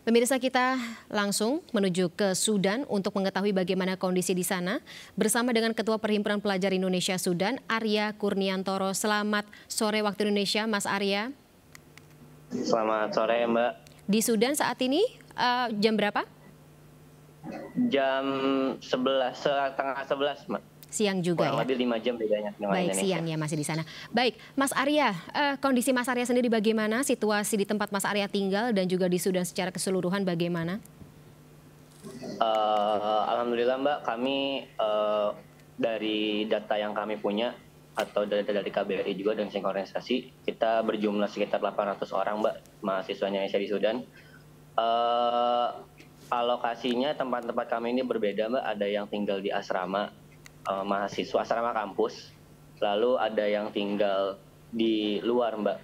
Pemirsa kita langsung menuju ke Sudan untuk mengetahui bagaimana kondisi di sana bersama dengan Ketua Perhimpunan Pelajar Indonesia Sudan Arya Kurniantoro. Selamat sore waktu Indonesia, Mas Arya. Selamat sore, Mbak. Di Sudan saat ini uh, jam berapa? Jam 11, setengah 11, Mbak siang juga Kurang ya. lebih lima jam bedanya. Baik Indonesia. siang ya masih di sana. Baik Mas Arya, eh, kondisi Mas Arya sendiri bagaimana? Situasi di tempat Mas Arya tinggal dan juga di Sudan secara keseluruhan bagaimana? Uh, Alhamdulillah Mbak, kami uh, dari data yang kami punya atau dari, dari KBRI juga dan sinkronisasi kita berjumlah sekitar 800 orang Mbak mahasiswa Indonesia di Sudan. Uh, alokasinya tempat-tempat kami ini berbeda Mbak, ada yang tinggal di asrama, uh, mahasiswa asrama kampus, lalu ada yang tinggal di luar Mbak.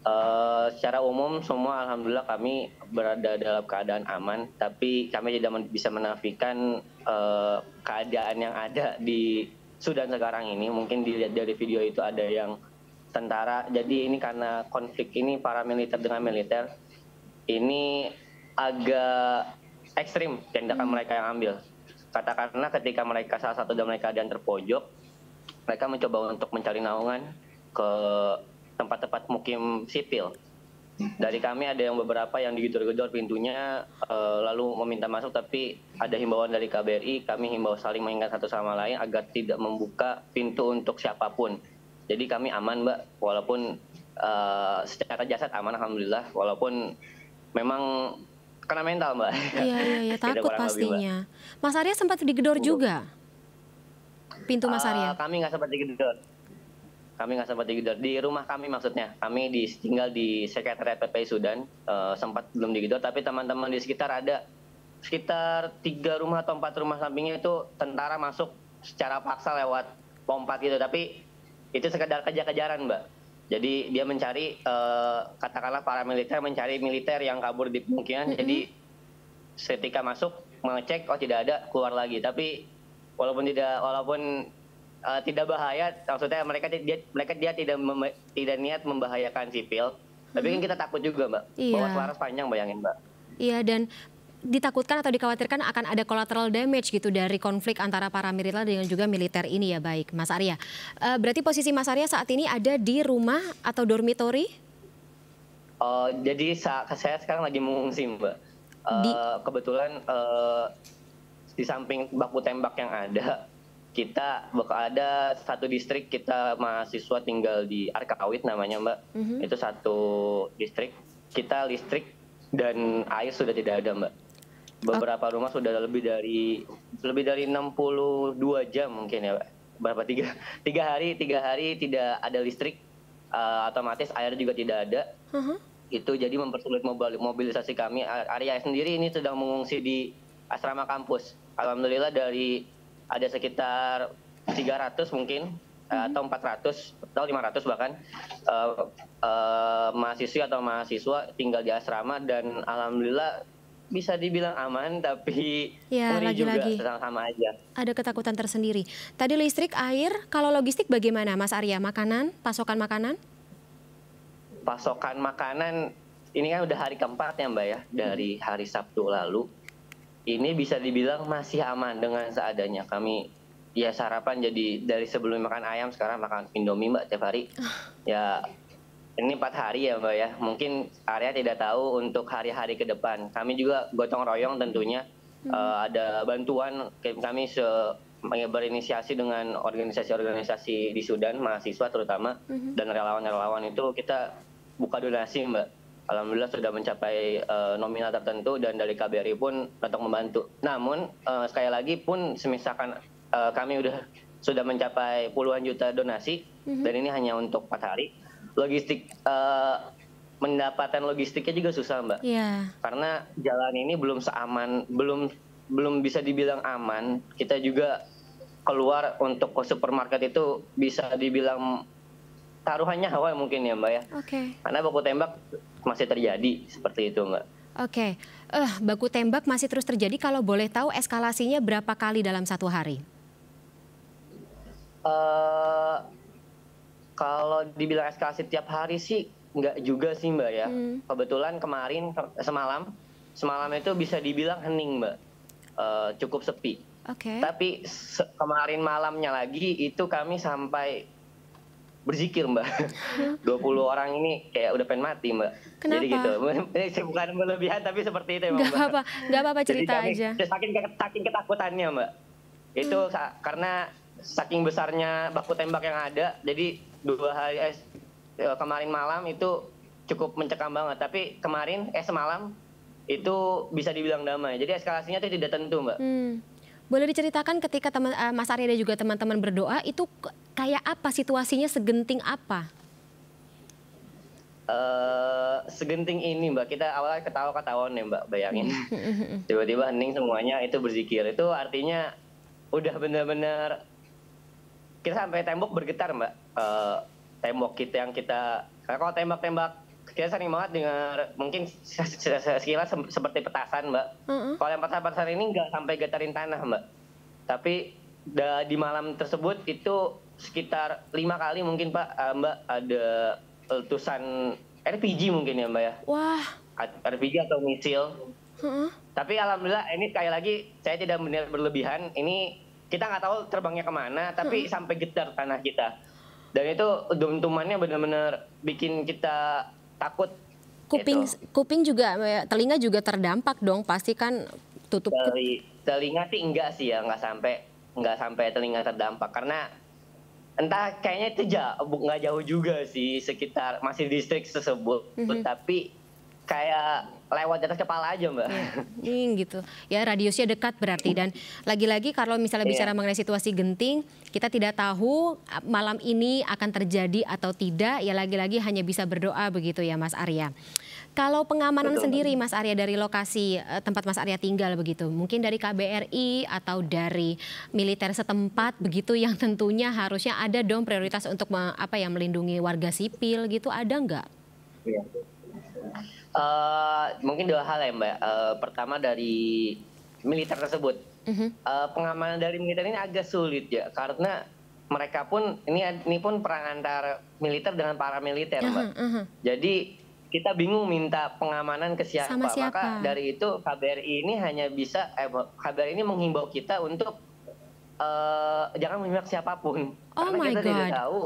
Uh, secara umum semua alhamdulillah kami berada dalam keadaan aman, tapi kami tidak bisa menafikan uh, keadaan yang ada di Sudan sekarang ini. Mungkin dilihat dari video itu ada yang tentara. Jadi ini karena konflik ini para militer dengan militer ini agak ekstrim tindakan hmm. mereka yang ambil katakanlah ketika mereka salah satu dari mereka dan terpojok mereka mencoba untuk mencari naungan ke tempat-tempat mukim sipil dari kami ada yang beberapa yang digedor-gedor pintunya eh, lalu meminta masuk tapi ada himbauan dari KBRI kami himbau saling mengingat satu sama lain agar tidak membuka pintu untuk siapapun jadi kami aman mbak walaupun e, secara jasad aman alhamdulillah walaupun memang kena mental mbak. Iya iya ya, takut pastinya. Lebih, Mas Arya sempat digedor Udah. juga. Pintu Mas Arya. Uh, kami nggak sempat digedor. Kami nggak sempat digedor di rumah kami maksudnya. Kami di, tinggal di sekretariat PPI Sudan. Uh, sempat belum digedor tapi teman-teman di sekitar ada sekitar tiga rumah atau empat rumah sampingnya itu tentara masuk secara paksa lewat pompa gitu tapi itu sekedar kejar-kejaran mbak jadi dia mencari uh, katakanlah para militer mencari militer yang kabur di pemukiman. Mm -hmm. Jadi ketika masuk mengecek oh tidak ada keluar lagi. Tapi walaupun tidak walaupun uh, tidak bahaya maksudnya mereka dia mereka dia tidak tidak niat membahayakan sipil. Tapi mm -hmm. kan kita takut juga, Mbak. Iya. Bahwa suara panjang bayangin, Mbak. Iya dan ditakutkan atau dikhawatirkan akan ada collateral damage gitu dari konflik antara para militer dengan juga militer ini ya baik Mas Arya. Eh, berarti posisi Mas Arya saat ini ada di rumah atau dormitori? Uh, eh, jadi saya sekarang lagi mengungsi Mbak. Uh, di... Kebetulan uh, di samping baku tembak yang ada, kita bakal ada satu distrik kita mahasiswa tinggal di Arkawit namanya Mbak. Uh mhm. -huh. Itu satu distrik. Kita listrik dan air sudah tidak ada Mbak beberapa rumah sudah lebih dari lebih dari 62 jam mungkin ya berapa tiga tiga hari tiga hari tidak ada listrik uh, otomatis air juga tidak ada uh -huh. itu jadi mempersulit mobil, mobilisasi kami area sendiri ini sedang mengungsi di asrama kampus alhamdulillah dari ada sekitar 300 mungkin uh, atau 400 atau 500 bahkan uh, eh, uh, mahasiswa atau mahasiswa tinggal di asrama dan alhamdulillah bisa dibilang aman tapi ya, lagi, juga lagi. sama aja. Ada ketakutan tersendiri. Tadi listrik, air, kalau logistik bagaimana Mas Arya? Makanan, pasokan makanan? Pasokan makanan ini kan udah hari keempat ya Mbak ya dari mm-hmm. hari Sabtu lalu. Ini bisa dibilang masih aman dengan seadanya. Kami ya sarapan jadi dari sebelum makan ayam sekarang makan Indomie Mbak tiap hari. Ah. Ya ini empat hari ya Mbak ya. Mungkin area tidak tahu untuk hari-hari ke depan. Kami juga gotong royong tentunya. Hmm. Uh, ada bantuan kami se berinisiasi dengan organisasi-organisasi di Sudan, mahasiswa terutama hmm. dan relawan-relawan itu kita buka donasi Mbak. Alhamdulillah sudah mencapai uh, nominal tertentu dan dari KBRI pun datang membantu. Namun uh, sekali lagi pun semisalkan uh, kami udah sudah mencapai puluhan juta donasi -hmm. dan ini hanya untuk empat hari logistik uh, eh, mendapatkan logistiknya juga susah mbak yeah. karena jalan ini belum seaman belum belum bisa dibilang aman kita juga keluar untuk ke supermarket itu bisa dibilang taruhannya hawa mungkin ya mbak ya okay. karena baku tembak masih terjadi seperti itu mbak oke okay. uh, eh, baku tembak masih terus terjadi kalau boleh tahu eskalasinya berapa kali dalam satu hari uh, kalau dibilang eskalasi tiap hari sih nggak juga sih mbak ya. Hmm. Kebetulan kemarin semalam semalam itu bisa dibilang hening mbak, uh, cukup sepi. Okay. Tapi kemarin malamnya lagi itu kami sampai berzikir mbak. 20 orang ini kayak udah pengen mati mbak. Kenapa? Jadi gitu. Ini bukan berlebihan tapi seperti itu emang. Gak apa-apa, gak apa-apa cerita kami, aja. Saking, saking ketakutannya mbak. Itu hmm. karena saking besarnya baku tembak yang ada, jadi dua hari eh, eh, kemarin malam itu cukup mencekam banget. Tapi kemarin eh semalam itu bisa dibilang damai. Jadi eskalasinya itu tidak tentu, Mbak. Hmm. Boleh diceritakan ketika teman uh, Mas Arya dan juga teman-teman berdoa itu kayak apa situasinya segenting apa? Uh, segenting ini mbak kita awalnya ketawa ketawaan ya mbak bayangin hmm. tiba-tiba hening semuanya itu berzikir itu artinya udah benar-benar kita sampai tembok bergetar mbak uh, tembok kita yang kita karena kalau tembak-tembak kita sering banget dengar mungkin sekilas seperti petasan mbak mm-hmm. kalau yang petasan-petasan ini nggak sampai getarin tanah mbak tapi da, di malam tersebut itu sekitar lima kali mungkin pak uh, mbak ada letusan RPG mungkin ya mbak ya wah RPG atau misil mm-hmm. tapi alhamdulillah ini kayak lagi saya tidak melihat berlebihan ini kita nggak tahu terbangnya kemana tapi hmm. sampai getar tanah kita dan itu dentumannya benar-benar bikin kita takut kuping gitu. kuping juga ya, telinga juga terdampak dong pasti kan tutup Teli, telinga sih enggak sih ya nggak sampai nggak sampai telinga terdampak karena entah kayaknya itu jauh nggak jauh juga sih sekitar masih distrik tersebut mm -hmm. tapi kayak lewat di atas kepala aja mbak. Iya, ini gitu. Ya radiusnya dekat berarti dan lagi-lagi kalau misalnya yeah. bicara mengenai situasi genting, kita tidak tahu malam ini akan terjadi atau tidak. Ya lagi-lagi hanya bisa berdoa begitu ya Mas Arya. Kalau pengamanan Betul. sendiri Mas Arya dari lokasi e, tempat Mas Arya tinggal begitu, mungkin dari KBRI atau dari militer setempat begitu yang tentunya harusnya ada dong prioritas untuk apa ya melindungi warga sipil gitu ada nggak? Yeah. Uh, mungkin dua hal ya Mbak. Uh, pertama dari militer tersebut. Uh-huh. Uh, pengamanan dari militer ini agak sulit ya karena mereka pun ini ini pun perang antar militer dengan para militer, mhm, Mbak. Uh-huh. Jadi kita bingung minta pengamanan ke siapa. Sama siapa. Maka dari itu KBRI ini hanya bisa eh, KBRI ini menghimbau kita untuk uh, jangan menyimak siapapun oh karena my kita God. tidak tahu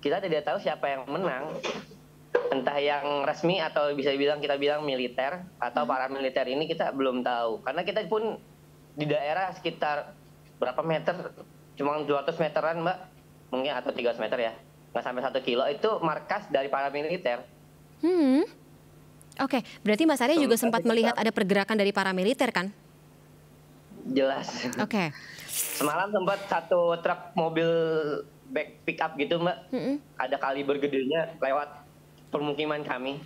kita tidak tahu siapa yang menang entah yang resmi atau bisa bilang kita bilang militer atau hmm. para militer ini kita belum tahu karena kita pun di daerah sekitar berapa meter cuma 200 meteran mbak mungkin atau 300 meter ya nggak sampai satu kilo itu markas dari para militer. Hmm. Oke, berarti Mbak Sari juga sempat melihat ada pergerakan dari para militer kan? Jelas. Oke. Semalam sempat satu truk mobil back pickup gitu mbak, -hmm. ada kali bergedenya lewat permukiman kami.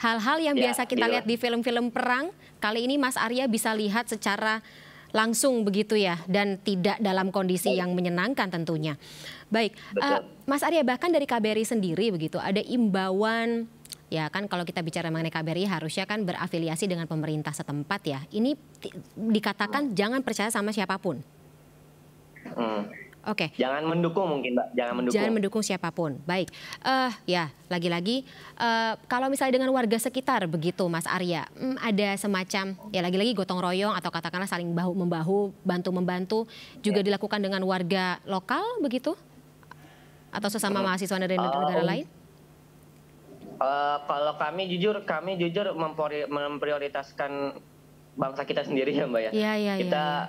Hal-hal yang ya, biasa kita iya. lihat di film-film perang, kali ini Mas Arya bisa lihat secara langsung begitu ya dan tidak dalam kondisi yang menyenangkan tentunya. Baik, uh, Mas Arya bahkan dari KBRI sendiri begitu ada imbauan ya kan kalau kita bicara mengenai KBRI harusnya kan berafiliasi dengan pemerintah setempat ya. Ini dikatakan hmm. jangan percaya sama siapapun. Hmm. Oke. Okay. Jangan mendukung mungkin, Mbak. Jangan mendukung. Jangan mendukung siapapun. Baik. Uh, ya, lagi-lagi uh, kalau misalnya dengan warga sekitar begitu, Mas Arya, hmm, ada semacam ya lagi-lagi gotong royong atau katakanlah saling bahu membahu, bantu membantu juga ya. dilakukan dengan warga lokal begitu? Atau sesama hmm. mahasiswa dari negara-negara um, lain? Uh, kalau kami jujur, kami jujur memprioritaskan bangsa kita sendiri ya mbak ya. ya, ya Kita ya,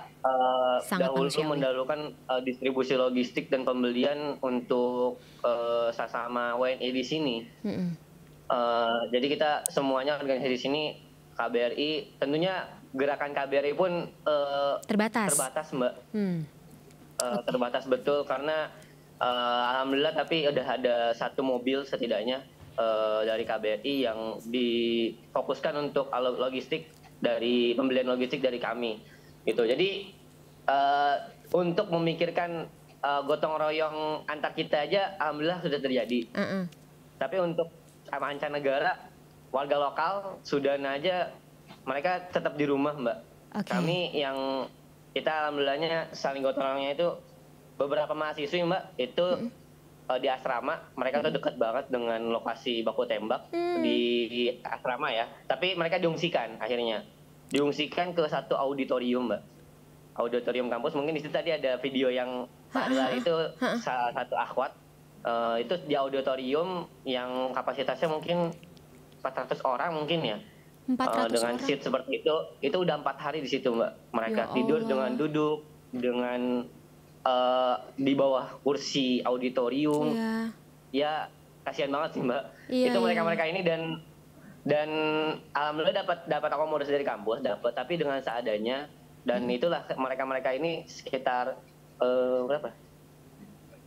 ya. Uh, dahulu manusiawi. mendahulukan uh, distribusi logistik dan pembelian untuk uh, eh, sesama WNI di sini. uh, jadi kita semuanya organisasi di sini KBRI tentunya gerakan KBRI pun uh, terbatas. Terbatas mbak. Hmm. Uh, okay. Terbatas betul karena uh, alhamdulillah tapi udah ada satu mobil setidaknya. Uh, dari KBRI yang difokuskan untuk logistik dari pembelian logistik dari kami gitu jadi uh, untuk memikirkan uh, gotong royong antar kita aja alhamdulillah sudah terjadi mm -mm. tapi untuk sama negara warga lokal Sudan aja mereka tetap di rumah mbak okay. kami yang kita alhamdulillahnya saling gotong royongnya itu beberapa mahasiswa mbak itu mm -mm Eh, di asrama mereka tuh hmm. dekat banget dengan lokasi baku tembak hmm. di, asrama ya tapi mereka diungsikan akhirnya diungsikan ke satu auditorium mbak auditorium kampus mungkin di situ tadi ada video yang adalah itu salah satu akhwat uh, itu di auditorium yang kapasitasnya mungkin 400 orang mungkin ya uh, dengan orang. seat seperti itu itu udah empat hari di situ mbak mereka ya tidur dengan duduk dengan uh, di bawah kursi auditorium yeah. ya kasihan banget sih mbak yeah, itu mereka iya. mereka ini dan dan alhamdulillah dapat dapat akomodasi dari kampus dapat tapi dengan seadanya dan hmm. itulah mereka mereka ini sekitar uh, berapa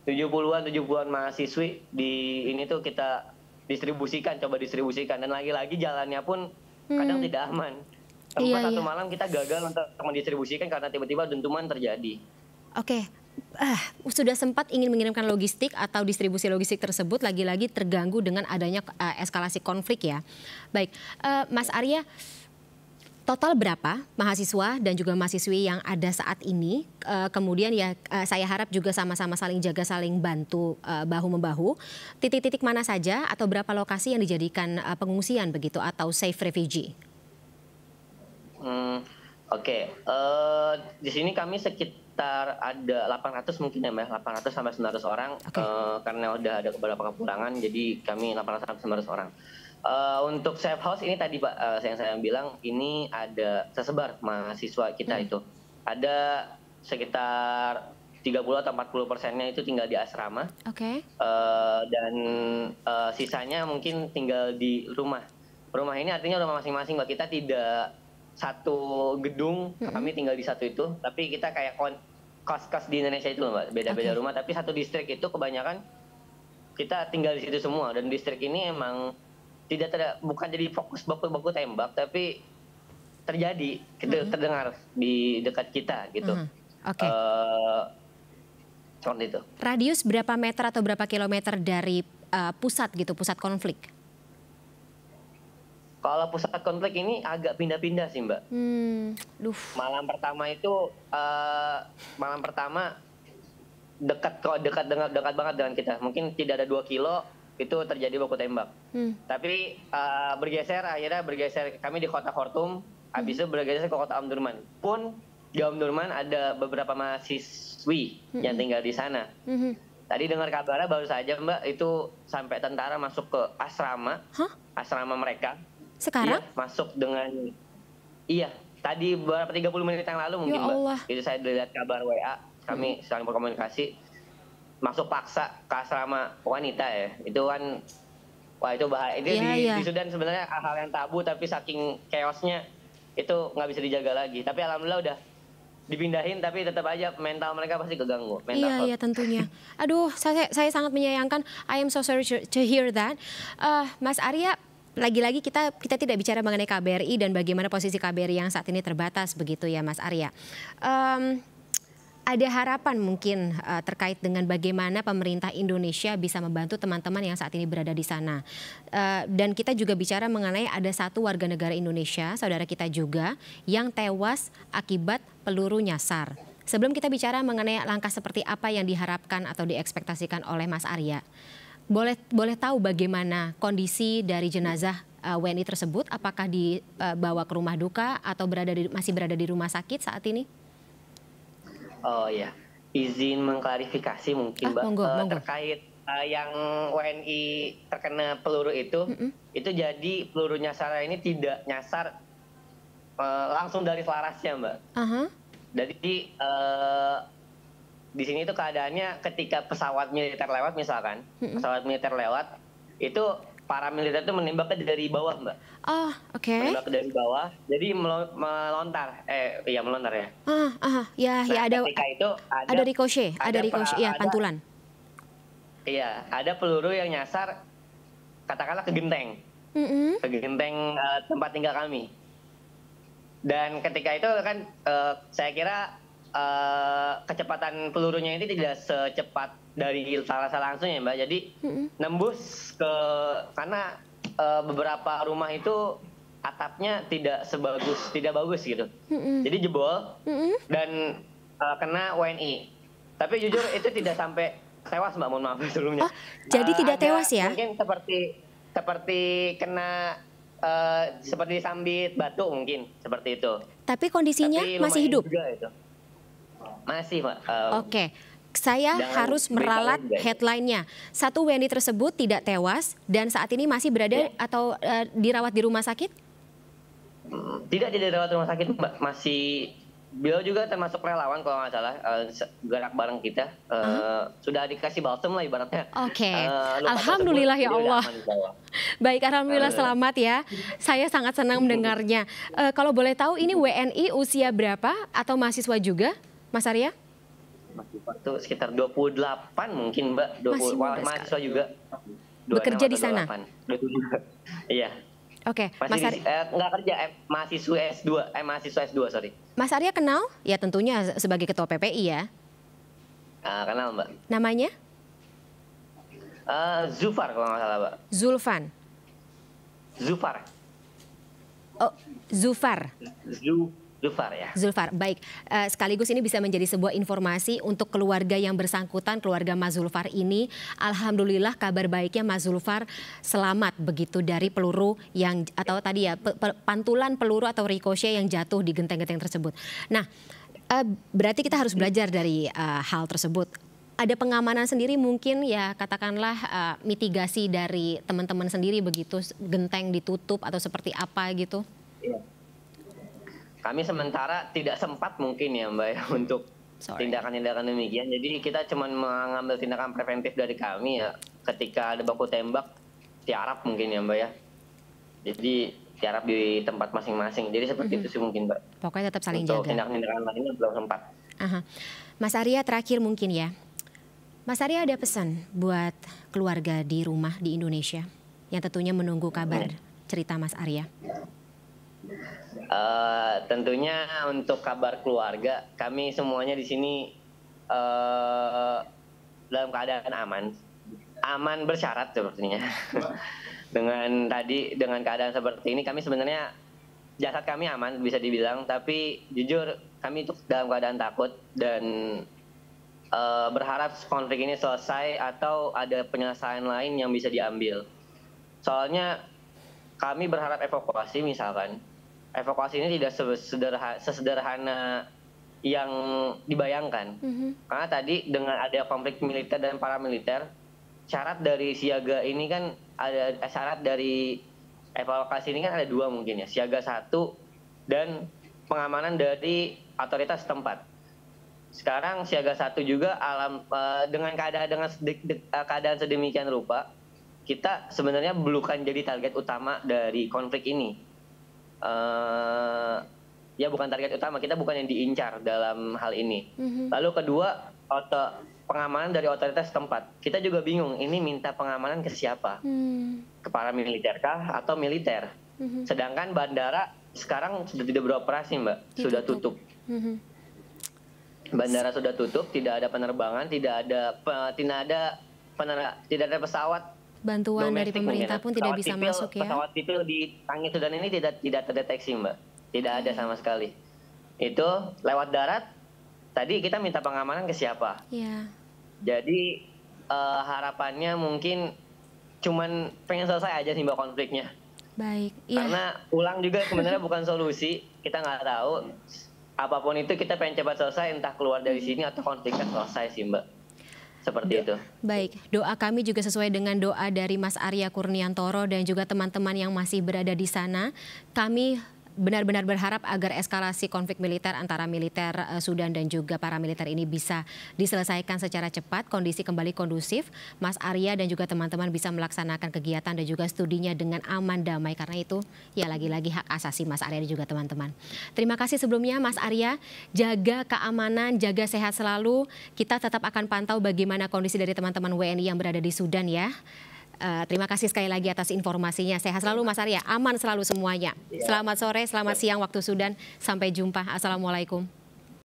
70-an 70-an mahasiswi di ini tuh kita distribusikan coba distribusikan dan lagi-lagi jalannya pun kadang hmm. tidak aman iya, Tempat iya, satu iya. malam kita gagal untuk mendistribusikan karena tiba-tiba dentuman terjadi. Oke, uh, sudah sempat ingin mengirimkan logistik atau distribusi logistik tersebut lagi-lagi terganggu dengan adanya uh, eskalasi konflik ya. Baik, uh, Mas Arya, total berapa mahasiswa dan juga mahasiswi yang ada saat ini? Uh, kemudian ya uh, saya harap juga sama-sama saling jaga, saling bantu uh, bahu membahu. Titik-titik mana saja atau berapa lokasi yang dijadikan uh, pengungsian begitu atau safe refugee? Hmm, Oke, okay. uh, di sini kami sekitar sekitar ada 800 mungkin ya 800 sampai 900 orang okay. uh, eh, karena udah ada beberapa kekurangan jadi kami 800 sampai 900 orang uh, untuk safe house ini tadi pak uh, yang saya bilang ini ada tersebar mahasiswa kita hmm. itu ada sekitar 30 atau 40 persennya itu tinggal di asrama okay. uh, dan uh, sisanya mungkin tinggal di rumah rumah ini artinya rumah masing-masing mbak kita tidak satu gedung mm -hmm. kami tinggal di satu itu tapi kita kayak kon kos-kos di Indonesia itu mbak beda-beda okay. rumah tapi satu distrik itu kebanyakan kita tinggal di situ semua dan distrik ini emang tidak ter bukan jadi fokus baku-baku tembak tapi terjadi mm -hmm. terdengar di dekat kita gitu mm -hmm. oke okay. uh, eh, itu radius berapa meter atau berapa kilometer dari uh, pusat gitu pusat konflik kalau pusat konflik ini agak pindah-pindah sih mbak. Hmm, Malam pertama itu uh, malam pertama dekat kok dekat dengan dekat banget dengan kita. Mungkin tidak ada dua kilo itu terjadi baku tembak. Hmm. Tapi uh, bergeser akhirnya bergeser kami di kota Khartoum. Hmm. itu bergeser ke kota Amdurman. Pun di Amdurman ada beberapa mahasiswi hmm. yang tinggal di sana. Hmm. Tadi dengar kabar baru saja Mbak itu sampai tentara masuk ke asrama, huh? asrama mereka sekarang? Ya, masuk dengan iya tadi beberapa 30 menit yang lalu mungkin ya Itu saya lihat kabar WA kami hmm. saling berkomunikasi masuk paksa ke asrama wanita ya itu kan wah itu bahaya itu ya, di, ya. di Sudan sebenarnya hal yang tabu tapi saking chaosnya itu nggak bisa dijaga lagi tapi alhamdulillah udah dipindahin tapi tetap aja mental mereka pasti keganggu. Mental iya iya tentunya. Aduh saya saya sangat menyayangkan. I am so sorry to hear that. Uh, Mas Arya lagi-lagi kita kita tidak bicara mengenai KBRI dan bagaimana posisi KBRI yang saat ini terbatas begitu ya Mas Arya. Um, ada harapan mungkin uh, terkait dengan bagaimana pemerintah Indonesia bisa membantu teman-teman yang saat ini berada di sana. Uh, dan kita juga bicara mengenai ada satu warga negara Indonesia, saudara kita juga, yang tewas akibat peluru nyasar. Sebelum kita bicara mengenai langkah seperti apa yang diharapkan atau diekspektasikan oleh Mas Arya, boleh boleh tahu bagaimana kondisi dari jenazah uh, eh, WNI tersebut? Apakah dibawa eh, ke rumah duka atau berada di, masih berada di rumah sakit saat ini? Oh ya, izin mengklarifikasi mungkin ah, mbak monggo, uh, terkait uh, yang WNI terkena peluru itu, mm -hmm. itu jadi peluru nyasar ini tidak nyasar uh, langsung dari selarasnya mbak. Uh -huh. Jadi uh, di sini itu keadaannya ketika pesawat militer lewat misalkan hmm. pesawat militer lewat itu para militer itu menembak dari bawah mbak oh, oke okay. menembak dari bawah jadi melontar eh iya melontar ya ah ah ya, ya nah, ya ada ketika itu ada ada ricochet ada, ada ricochet ya pantulan iya ada peluru yang nyasar katakanlah ke genteng -hmm. ke genteng uh, tempat tinggal kami dan ketika itu kan uh, saya kira uh, kecepatan pelurunya ini tidak secepat dari salah langsung ya mbak jadi mm-hmm. nembus ke karena uh, beberapa rumah itu atapnya tidak sebagus tidak bagus gitu mm-hmm. jadi jebol mm-hmm. dan uh, kena WNI tapi jujur itu tidak sampai tewas mbak mohon maaf sebelumnya oh, jadi uh, tidak tewas ya mungkin seperti seperti kena uh, seperti sambit batu mungkin seperti itu tapi kondisinya Tapi masih hidup masih, Pak. Um, Oke. Okay. Saya harus meralat ya. headline-nya. Satu WNI tersebut tidak tewas dan saat ini masih berada ya. atau uh, dirawat di rumah sakit? Hmm, tidak, tidak dirawat rumah sakit, Mbak. Masih beliau juga termasuk relawan kalau nggak salah uh, gerak bareng kita uh, uh-huh. sudah dikasih balsam lah ibaratnya. Oke. Okay. Uh, alhamdulillah tersebut, ya Allah. Baik, alhamdulillah uh, selamat ya. Saya sangat senang mendengarnya. Uh, kalau boleh tahu ini WNI usia berapa atau mahasiswa juga? Mas Arya? Itu sekitar 28 mungkin Mbak, 20, masih muda mahasiswa juga. Bekerja di sana? iya. Oke, okay, Mas Arya. Eh, enggak kerja, eh, mahasiswa S2, eh, mahasiswa S2, sorry. Mas Arya kenal? Ya tentunya sebagai ketua PPI ya. Uh, kenal Mbak. Namanya? Uh, eh, Zufar kalau nggak salah Mbak. Zulfan. Zufar. Oh, Zufar. Zufar. Zulfar ya. Zulfar, baik. Eh, sekaligus ini bisa menjadi sebuah informasi untuk keluarga yang bersangkutan, keluarga Mas Zulfar ini. Alhamdulillah kabar baiknya Mas Zulfar selamat begitu dari peluru yang atau tadi ya pantulan peluru atau ricochet yang jatuh di genteng-genteng tersebut. Nah, eh, berarti kita harus belajar dari eh, hal tersebut. Ada pengamanan sendiri mungkin ya katakanlah mitigasi dari teman-teman sendiri begitu genteng ditutup atau seperti apa gitu. Iya kami sementara tidak sempat mungkin ya Mbak ya untuk tindakan-tindakan demikian. Jadi kita cuma mengambil tindakan preventif dari kami ya ketika ada baku tembak tiarap mungkin ya Mbak ya. Jadi tiarap di tempat masing-masing. Jadi seperti mm -hmm. itu sih mungkin Mbak. Pokoknya tetap saling untuk jaga. tindakan-tindakan lainnya belum sempat. Aha. Mas Arya terakhir mungkin ya. Mas Arya ada pesan buat keluarga di rumah di Indonesia yang tentunya menunggu kabar mm-hmm. cerita Mas Arya. Eh, tentunya untuk kabar keluarga kami semuanya di sini uh, dalam keadaan aman, aman bersyarat sepertinya. dengan tadi dengan keadaan seperti ini kami sebenarnya jasad kami aman bisa dibilang, tapi jujur kami itu dalam keadaan takut dan uh, berharap konflik ini selesai atau ada penyelesaian lain yang bisa diambil. Soalnya kami berharap evakuasi misalkan evakuasi ini tidak sederhana, sesederhana yang dibayangkan. Mm-hmm. Karena tadi dengan ada konflik militer dan paramiliter, syarat dari siaga ini kan ada eh, syarat dari evakuasi ini kan ada dua mungkin ya, siaga satu dan pengamanan dari otoritas tempat. Sekarang siaga satu juga alam eh, dengan keadaan dengan eh, keadaan sedemikian rupa, kita sebenarnya kan jadi target utama dari konflik ini uh, ya bukan target utama kita bukan yang diincar dalam hal ini. Mm-hmm. Lalu kedua otot pengamanan dari otoritas tempat. Kita juga bingung ini minta pengamanan ke siapa? Mm. Ke para militer kah atau militer? Mm-hmm. Sedangkan bandara sekarang sudah tidak beroperasi mbak, tidak sudah tutup. Mm-hmm. Bandara sudah tutup, tidak ada penerbangan, tidak ada pe, tidak ada penera, tidak ada pesawat bantuan Domestik dari pemerintah pun tidak bisa sipil, masuk ya. Pesawat sipil di Tangi Sudan ini tidak tidak terdeteksi, Mbak. Tidak ada hmm. sama sekali. Itu lewat darat tadi kita minta pengamanan ke siapa? Iya. Jadi uh, harapannya mungkin cuman pengen selesai aja sih Mbak konfliknya. Baik. Iya. Karena pulang juga sebenarnya bukan solusi, kita nggak tahu apapun itu kita pengen cepat selesai entah keluar dari hmm. sini atau konfliknya selesai sih Mbak. Seperti Do itu. Baik, doa kami juga sesuai dengan doa dari Mas Arya Kurniantoro dan juga teman-teman yang masih berada di sana. Kami benar-benar berharap agar eskalasi konflik militer antara militer eh, Sudan dan juga para militer ini bisa diselesaikan secara cepat, kondisi kembali kondusif, Mas Arya dan juga teman-teman bisa melaksanakan kegiatan dan juga studinya dengan aman damai karena itu ya lagi-lagi hak asasi Mas Arya dan juga teman-teman. Terima kasih sebelumnya Mas Arya, jaga keamanan, jaga sehat selalu. Kita tetap akan pantau bagaimana kondisi dari teman-teman WNI yang berada di Sudan ya. Uh, terima kasih sekali lagi atas informasinya. Sehat selalu Mas Arya, aman selalu semuanya. Iya. Selamat sore, selamat iya. siang waktu Sudan. Sampai jumpa. Assalamualaikum.